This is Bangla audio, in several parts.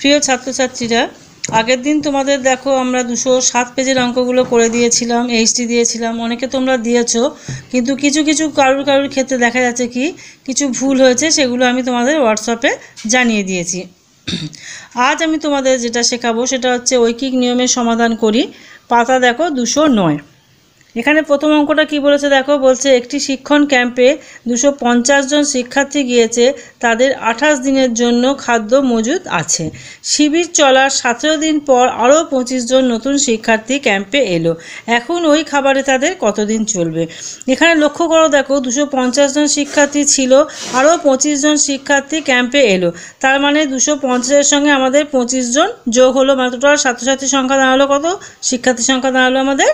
প্রিয় ছাত্রছাত্রীরা আগের দিন তোমাদের দেখো আমরা দুশো সাত পেজের অঙ্কগুলো করে দিয়েছিলাম এইচটি দিয়েছিলাম অনেকে তোমরা দিয়েছো কিন্তু কিছু কিছু কারুর কারুর ক্ষেত্রে দেখা যাচ্ছে কি কিছু ভুল হয়েছে সেগুলো আমি তোমাদের হোয়াটসঅ্যাপে জানিয়ে দিয়েছি আজ আমি তোমাদের যেটা শেখাবো সেটা হচ্ছে ঐকিক নিয়মের সমাধান করি পাতা দেখো দুশো নয় এখানে প্রথম অঙ্কটা কি বলেছে দেখো বলছে একটি শিক্ষণ ক্যাম্পে দুশো জন শিক্ষার্থী গিয়েছে তাদের আঠাশ দিনের জন্য খাদ্য মজুদ আছে শিবির চলার সতেরো দিন পর আরও পঁচিশ জন নতুন শিক্ষার্থী ক্যাম্পে এলো এখন ওই খাবারে তাদের কতদিন চলবে এখানে লক্ষ্য করো দেখো দুশো জন শিক্ষার্থী ছিল আরও পঁচিশ জন শিক্ষার্থী ক্যাম্পে এলো তার মানে দুশো পঞ্চাশের সঙ্গে আমাদের পঁচিশ জন যোগ হলো মানে টোটাল ছাত্রছাত্রীর সংখ্যা দাঁড়ালো কত শিক্ষার্থী সংখ্যা দাঁড়ালো আমাদের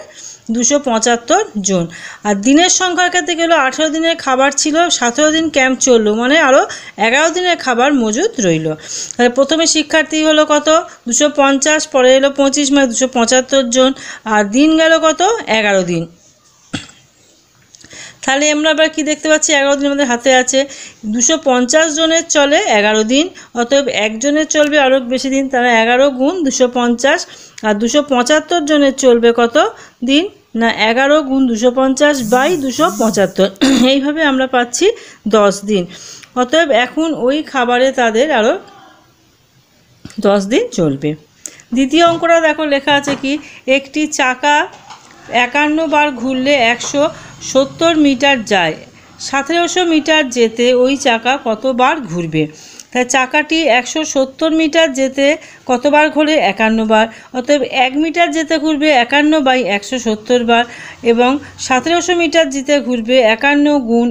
দুশো পঁচাত্তর জন আর দিনের সংখ্যার ক্ষেত্রে গেলো আঠেরো দিনের খাবার ছিল সতেরো দিন ক্যাম্প চললো মানে আরও এগারো দিনের খাবার মজুদ রইল তাহলে প্রথমে শিক্ষার্থী হলো কত দুশো পঞ্চাশ পরে এলো পঁচিশ মানে দুশো পঁচাত্তর জন আর দিন গেল কত এগারো দিন তাহলে আমরা আবার কি দেখতে পাচ্ছি এগারো দিন আমাদের হাতে আছে দুশো পঞ্চাশ জনের চলে এগারো দিন অতএব একজনের চলবে আরও বেশি দিন তারা এগারো গুণ দুশো পঞ্চাশ আর দুশো পঁচাত্তর জনের চলবে কত দিন না এগারো গুণ দুশো পঞ্চাশ বাই দুশো পঁচাত্তর এইভাবে আমরা পাচ্ছি দশ দিন অতএব এখন ওই খাবারে তাদের আরও দশ দিন চলবে দ্বিতীয় অঙ্কটা দেখো লেখা আছে কি একটি চাকা একান্ন বার ঘুরলে একশো সত্তর মিটার যায় সতেরোশো মিটার যেতে ওই চাকা কতবার ঘুরবে তাই চাকাটি একশো সত্তর মিটার যেতে কতবার ঘোরে একান্নবার অতএব এক মিটার যেতে ঘুরবে একান্ন বাই একশো সত্তর বার এবং সতেরোশো মিটার যেতে ঘুরবে একান্ন গুণ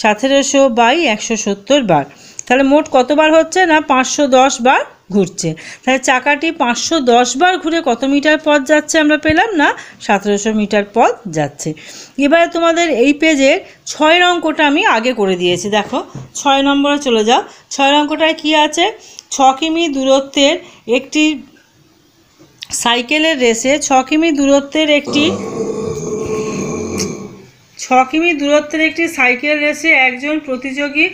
সতেরোশো বাই একশো সত্তর বার তাহলে মোট কতবার হচ্ছে না পাঁচশো দশ বার ঘুরছে তাহলে চাকাটি পাঁচশো বার ঘুরে কত মিটার পথ যাচ্ছে আমরা পেলাম না সতেরোশো মিটার পথ যাচ্ছে এবারে তোমাদের এই পেজের ছয় অঙ্কটা আমি আগে করে দিয়েছি দেখো ছয় নম্বরে চলে যাও ছয় অঙ্কটায় কি আছে ছ কিমি দূরত্বের একটি সাইকেলের রেসে ছ কিমি দূরত্বের একটি ছ কিমি দূরত্বের একটি সাইকেল রেসে একজন প্রতিযোগী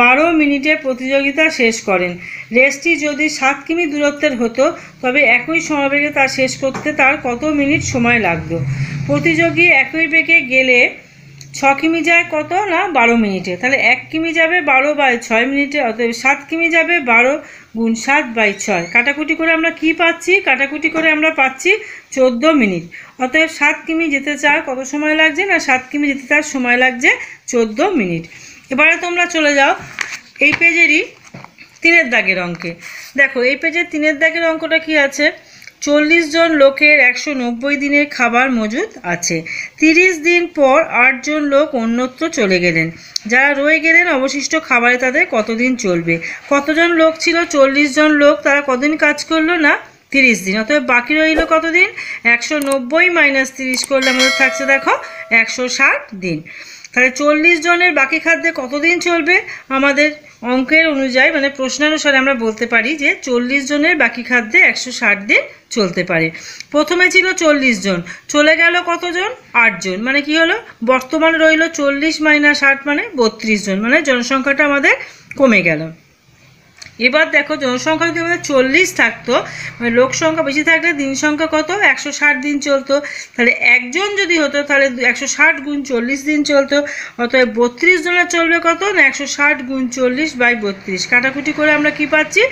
বারো মিনিটে প্রতিযোগিতা শেষ করেন রেসটি যদি সাত কিমি দূরত্বের হতো তবে একই সমাবেগে তা শেষ করতে তার কত মিনিট সময় লাগতো প্রতিযোগী একই বেগে গেলে ছ কিমি যায় কত না বারো মিনিটে তাহলে এক কিমি যাবে বারো বাই ছয় মিনিটে অতএব সাত কিমি যাবে বারো গুণ সাত বাই ছয় কাটাকুটি করে আমরা কি পাচ্ছি কাটাকুটি করে আমরা পাচ্ছি চোদ্দো মিনিট অতএব সাত কিমি যেতে চায় কত সময় লাগছে না সাত কিমি যেতে তার সময় লাগছে চোদ্দো মিনিট এবারে তোমরা চলে যাও এই পেজেরই তিনের দাগের অঙ্কে দেখো এই পেজের তিনের দাগের অঙ্কটা কি আছে চল্লিশ জন লোকের একশো নব্বই দিনের খাবার মজুদ আছে তিরিশ দিন পর আটজন লোক অন্যত্র চলে গেলেন যারা রয়ে গেলেন অবশিষ্ট খাবারে তাদের কতদিন চলবে কতজন লোক ছিল চল্লিশ জন লোক তারা কদিন কাজ করলো না তিরিশ দিন অতএব বাকি রইল কতদিন একশো নব্বই মাইনাস তিরিশ করলে আমাদের থাকছে দেখো একশো ষাট দিন তাহলে চল্লিশ জনের বাকি খাদ্যে কতদিন চলবে আমাদের অঙ্কের অনুযায়ী মানে প্রশ্নানুসারে আমরা বলতে পারি যে চল্লিশ জনের বাকি খাদ্যে একশো ষাট দিন চলতে পারে প্রথমে ছিল চল্লিশ জন চলে গেল কতজন আটজন মানে কি হলো বর্তমান রইল চল্লিশ মাইনাস ষাট মানে বত্রিশ জন মানে জনসংখ্যাটা আমাদের কমে গেল এবার দেখো জনসংখ্যা যদি আমাদের চল্লিশ থাকতো মানে লোক সংখ্যা বেশি থাকলে দিন সংখ্যা কত একশো ষাট দিন চলতো তাহলে একজন যদি হতো তাহলে একশো ষাট গুণ চল্লিশ দিন চলতো অতএব বত্রিশ জনের চলবে কত না একশো ষাট গুণ চল্লিশ বাই বত্রিশ কাটাকুটি করে আমরা কি পাচ্ছি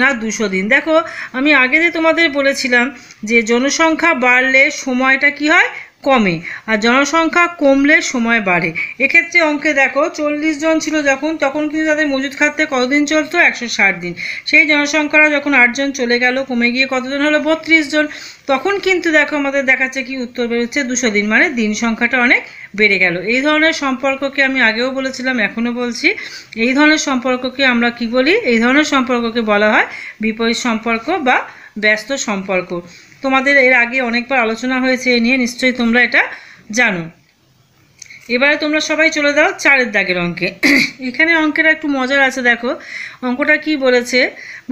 না দুশো দিন দেখো আমি আগে যে তোমাদের বলেছিলাম যে জনসংখ্যা বাড়লে সময়টা কি হয় কমে আর জনসংখ্যা কমলে সময় বাড়ে এক্ষেত্রে অঙ্কে দেখো চল্লিশ জন ছিল যখন তখন কিন্তু তাদের মজুদ খাতে কতদিন চলতো একশো ষাট দিন সেই জনসংখ্যারা যখন আটজন চলে গেল কমে গিয়ে কতজন হলো বত্রিশ জন তখন কিন্তু দেখো আমাদের দেখাচ্ছে কি উত্তর বেরোচ্ছে দুশো দিন মানে দিন সংখ্যাটা অনেক বেড়ে গেল এই ধরনের সম্পর্ককে আমি আগেও বলেছিলাম এখনও বলছি এই ধরনের সম্পর্ককে আমরা কি বলি এই ধরনের সম্পর্ককে বলা হয় বিপরীত সম্পর্ক বা ব্যস্ত সম্পর্ক তোমাদের এর আগে অনেকবার আলোচনা হয়েছে এ নিয়ে নিশ্চয়ই তোমরা এটা জানো এবারে তোমরা সবাই চলে দাও চারের দাগের অঙ্কে এখানে অঙ্কের একটু মজার আছে দেখো অঙ্কটা কি বলেছে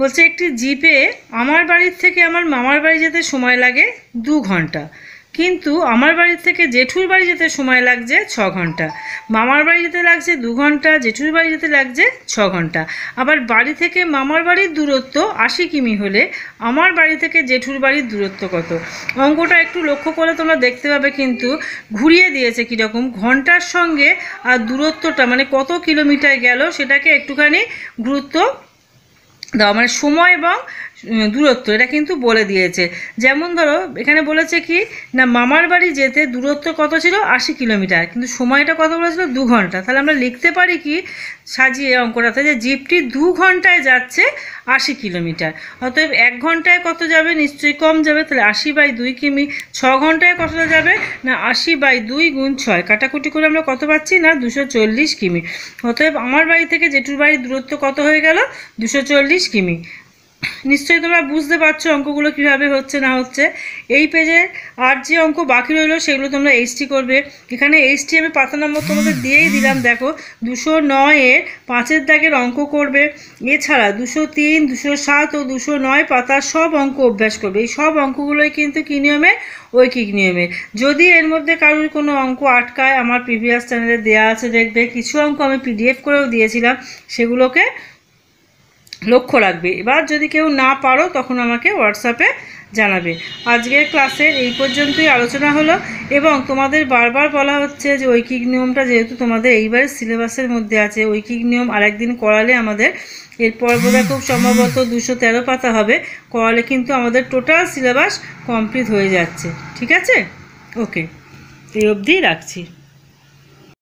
বলছে একটি জিপে আমার বাড়ির থেকে আমার মামার বাড়ি যেতে সময় লাগে দু ঘন্টা কিন্তু আমার বাড়ি থেকে জেঠুর বাড়ি যেতে সময় লাগছে ছ ঘন্টা মামার বাড়ি যেতে লাগছে দু ঘন্টা জেঠুর বাড়ি যেতে লাগছে ছ ঘন্টা আবার বাড়ি থেকে মামার বাড়ির দূরত্ব আশি কিমি হলে আমার বাড়ি থেকে জেঠুর বাড়ির দূরত্ব কত অঙ্কটা একটু লক্ষ্য করে তোমরা দেখতে পাবে কিন্তু ঘুরিয়ে দিয়েছে কীরকম ঘন্টার সঙ্গে আর দূরত্বটা মানে কত কিলোমিটার গেল সেটাকে একটুখানি গুরুত্ব দেওয়া মানে সময় এবং দূরত্ব এটা কিন্তু বলে দিয়েছে যেমন ধরো এখানে বলেছে কি না মামার বাড়ি যেতে দূরত্ব কত ছিল আশি কিলোমিটার কিন্তু সময়টা কত বলেছিল দু ঘন্টা তাহলে আমরা লিখতে পারি কি সাজিয়ে অঙ্কটাতে যে জিপটি দু ঘন্টায় যাচ্ছে আশি কিলোমিটার অতএব এক ঘন্টায় কত যাবে নিশ্চয়ই কম যাবে তাহলে আশি বাই দুই কিমি ছ ঘন্টায় কতটা যাবে না আশি বাই দুই গুণ ছয় কাটাকুটি করে আমরা কত পাচ্ছি না দুশো চল্লিশ কিমি অতএব আমার বাড়ি থেকে জেঠুর বাড়ির দূরত্ব কত হয়ে গেল দুশো চল্লিশ কিমি নিশ্চয়ই তোমরা বুঝতে পারছো অঙ্কগুলো কিভাবে হচ্ছে না হচ্ছে এই পেজে আর যে অঙ্ক বাকি রইলো সেগুলো তোমরা এইচটি করবে এখানে এইচটি আমি পাতা নম্বর তোমাদের দিয়েই দিলাম দেখো দুশো নয়ের পাঁচের দাগের অঙ্ক করবে এছাড়া দুশো তিন দুশো সাত ও দুশো নয় পাতার সব অঙ্ক অভ্যাস করবে এই সব অঙ্কগুলোই কিন্তু কী নিয়মে ঐকিক নিয়মে যদি এর মধ্যে কারোর কোনো অঙ্ক আটকায় আমার প্রিভিয়াস চ্যানেলে দেওয়া আছে দেখবে কিছু অঙ্ক আমি পিডিএফ করেও দিয়েছিলাম সেগুলোকে লক্ষ্য রাখবে এবার যদি কেউ না পারো তখন আমাকে হোয়াটসঅ্যাপে জানাবে আজকের ক্লাসের এই পর্যন্তই আলোচনা হলো এবং তোমাদের বারবার বলা হচ্ছে যে ঐকিক নিয়মটা যেহেতু তোমাদের এইবারের সিলেবাসের মধ্যে আছে ঐকিক নিয়ম আরেকদিন করালে আমাদের এরপর বোধহয় খুব সম্ভবত দুশো তেরো পাতা হবে করালে কিন্তু আমাদের টোটাল সিলেবাস কমপ্লিট হয়ে যাচ্ছে ঠিক আছে ওকে এই অবধি রাখছি